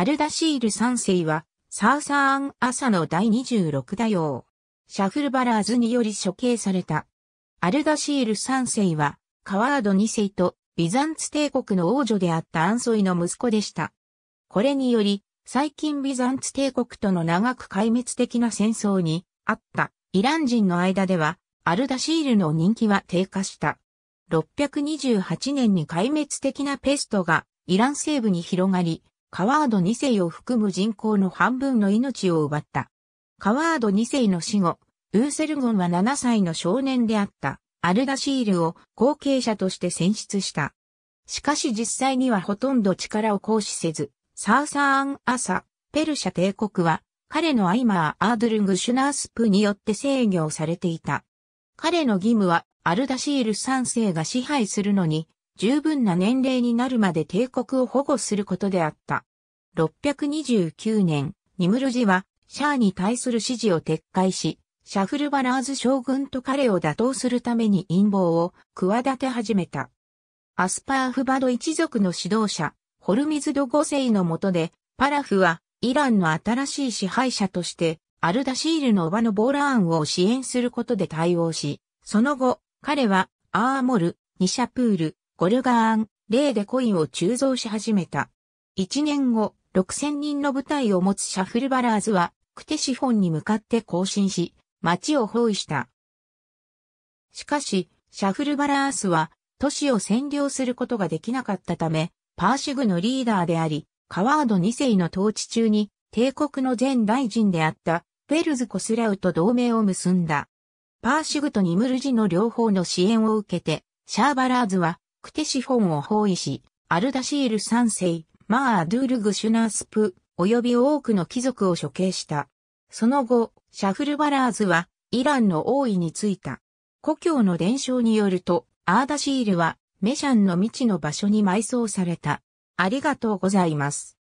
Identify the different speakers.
Speaker 1: アルダシール三世は、サーサーンアサの第26代王、シャフルバラーズにより処刑された。アルダシール三世は、カワード二世と、ビザンツ帝国の王女であったアンソイの息子でした。これにより、最近ビザンツ帝国との長く壊滅的な戦争にあったイラン人の間では、アルダシールの人気は低下した。628年に壊滅的なペストがイラン西部に広がり、カワード2世を含む人口の半分の命を奪った。カワード2世の死後、ウーセルゴンは7歳の少年であったアルダシールを後継者として選出した。しかし実際にはほとんど力を行使せず、サーサーン・アサ、ペルシャ帝国は、彼のアイマー・アードルング・シュナースプによって制御されていた。彼の義務は、アルダシール3世が支配するのに、十分な年齢になるまで帝国を保護することであった。629年、ニムルジは、シャーに対する支持を撤回し、シャフルバラーズ将軍と彼を打倒するために陰謀を企て始めた。アスパーフバド一族の指導者、ホルミズド五世の下で、パラフはイランの新しい支配者として、アルダシールの叔母のボーラーンを支援することで対応し、その後、彼はアーモル、ニシャプール、ゴルガーン、レーでコインを鋳造し始めた。1年後、6000人の部隊を持つシャフルバラーズは、クテシフォンに向かって行進し、町を包囲した。しかし、シャフルバラースは、都市を占領することができなかったため、パーシグのリーダーであり、カワード2世の統治中に、帝国の前大臣であった、ベルズ・コスラウと同盟を結んだ。パーシグとニムルジの両方の支援を受けて、シャーバラーズはクテシフォンを包囲し、アルダシール3世、マー・ドゥール・グシュナースプ、及び多くの貴族を処刑した。その後、シャフルバラーズは、イランの王位についた。故郷の伝承によると、アーダシールは、メシャンの未知の場所に埋葬された。ありがとうございます。